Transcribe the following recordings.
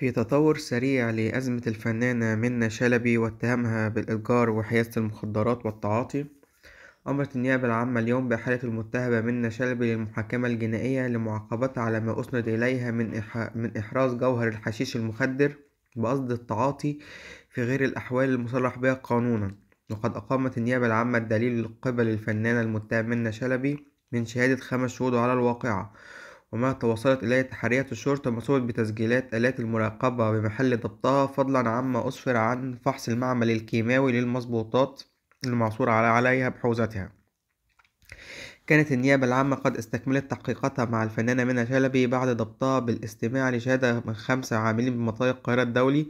في تطور سريع لأزمة الفنانة منى شلبي واتهامها بالإتجار وحيازة المخدرات والتعاطي أمرت النيابة العامة اليوم بإحالة المتهمة منى شلبي للمحاكمة الجنائية لمعاقبتها على ما أسند إليها من, إح... من إحراز جوهر الحشيش المخدر بقصد التعاطي في غير الأحوال المصرح بها قانونا وقد أقامت النيابة العامة الدليل قبل الفنانة المتهمة منى شلبي من شهادة خمس شهود على الواقعة وما توصلت إليه تحريات الشرطة مصوبة بتسجيلات آلات المراقبة بمحل ضبطها فضلا عما أسفر عن فحص المعمل الكيماوي للمظبوطات المعصور عليها بحوزتها كانت النيابة العامة قد استكملت تحقيقاتها مع الفنانة منى شلبي بعد ضبطها بالاستماع لشهادة من خمسة عاملين بمطار القاهرة الدولي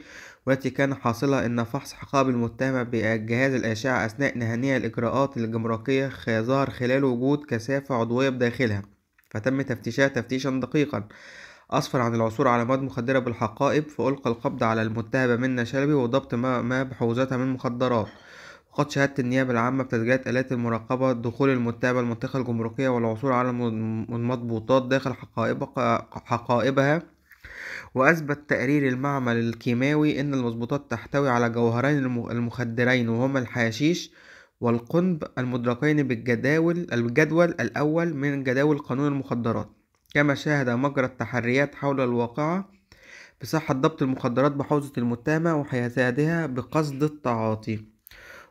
والتي كان حاصلها أن فحص حقائب المتهمة بجهاز الأشعة أثناء نهنية الإجراءات الجمركية ظهر خلال وجود كثافة عضوية بداخلها فتم تفتيشها تفتيشا دقيقا أسفر عن العثور على مواد مخدرة بالحقائب فألقى القبض على المتهمة منا شلبي وضبط ما, ما بحوزتها من مخدرات وقد شهدت النيابة العامة بتسجيلات آلات المراقبة دخول المتهمة المنطقة الجمركية والعثور على المضبوطات داخل حقائبها وأثبت تقرير المعمل الكيماوي أن المضبوطات تحتوي على جوهرين المخدرين وهما الحشيش والقنب المدركين بالجداول الجدول الأول من جداول قانون المخدرات كما شاهد مجرى التحريات حول الواقعة بصحة ضبط المخدرات بحوزة المتهمة وحيادها بقصد التعاطي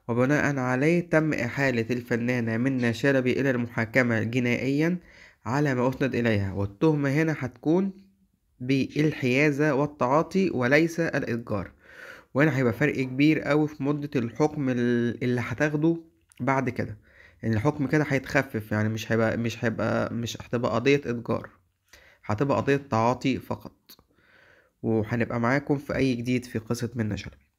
وبناء عليه تم إحالة الفنانة منى شلبي إلى المحاكمة جنائيا على ما أسند إليها والتهمة هنا هتكون بالحيازة والتعاطي وليس الإتجار وهنا هيبقى فرق كبير قوي في مدة الحكم اللي هتاخده بعد كده يعني الحكم كده هيتخفف يعني مش هيبقى مش هيبقى مش هتبقى قضية إتجار هتبقى قضية تعاطي فقط وهنبقى معاكم في أي جديد في قصة منة شلبي